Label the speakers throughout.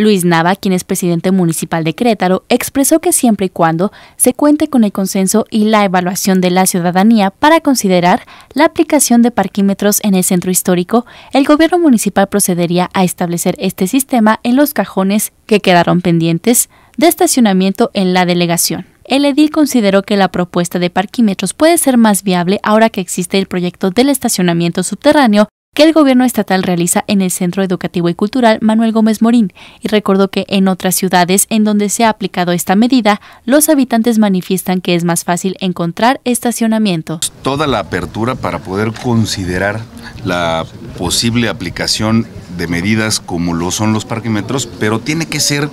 Speaker 1: Luis Nava, quien es presidente municipal de Querétaro, expresó que siempre y cuando se cuente con el consenso y la evaluación de la ciudadanía para considerar la aplicación de parquímetros en el centro histórico, el gobierno municipal procedería a establecer este sistema en los cajones que quedaron pendientes de estacionamiento en la delegación. El edil consideró que la propuesta de parquímetros puede ser más viable ahora que existe el proyecto del estacionamiento subterráneo que el gobierno estatal realiza en el Centro Educativo y Cultural Manuel Gómez Morín y recordó que en otras ciudades en donde se ha aplicado esta medida, los habitantes manifiestan que es más fácil encontrar estacionamiento.
Speaker 2: Toda la apertura para poder considerar la posible aplicación de medidas como lo son los parquímetros, pero tiene que ser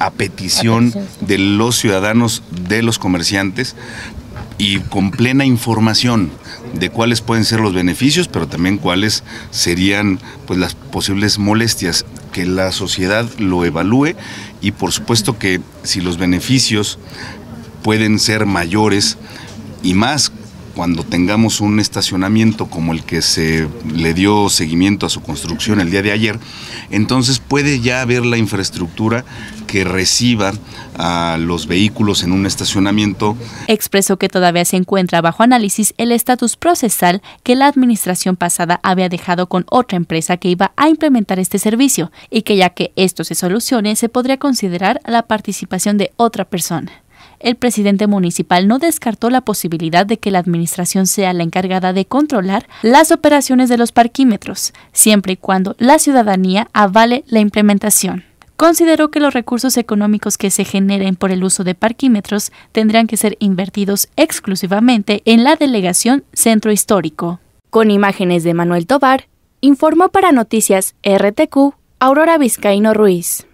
Speaker 2: a petición de los ciudadanos, de los comerciantes y con plena información de cuáles pueden ser los beneficios, pero también cuáles serían pues, las posibles molestias, que la sociedad lo evalúe y por supuesto que si los beneficios pueden ser mayores y más cuando tengamos un estacionamiento como el que se le dio seguimiento a su construcción el día de ayer, entonces puede ya haber la infraestructura que reciba a los vehículos en un estacionamiento.
Speaker 1: Expresó que todavía se encuentra bajo análisis el estatus procesal que la administración pasada había dejado con otra empresa que iba a implementar este servicio y que ya que esto se solucione se podría considerar la participación de otra persona. El presidente municipal no descartó la posibilidad de que la administración sea la encargada de controlar las operaciones de los parquímetros, siempre y cuando la ciudadanía avale la implementación consideró que los recursos económicos que se generen por el uso de parquímetros tendrán que ser invertidos exclusivamente en la delegación Centro Histórico. Con imágenes de Manuel Tobar, informó para Noticias RTQ Aurora Vizcaíno Ruiz.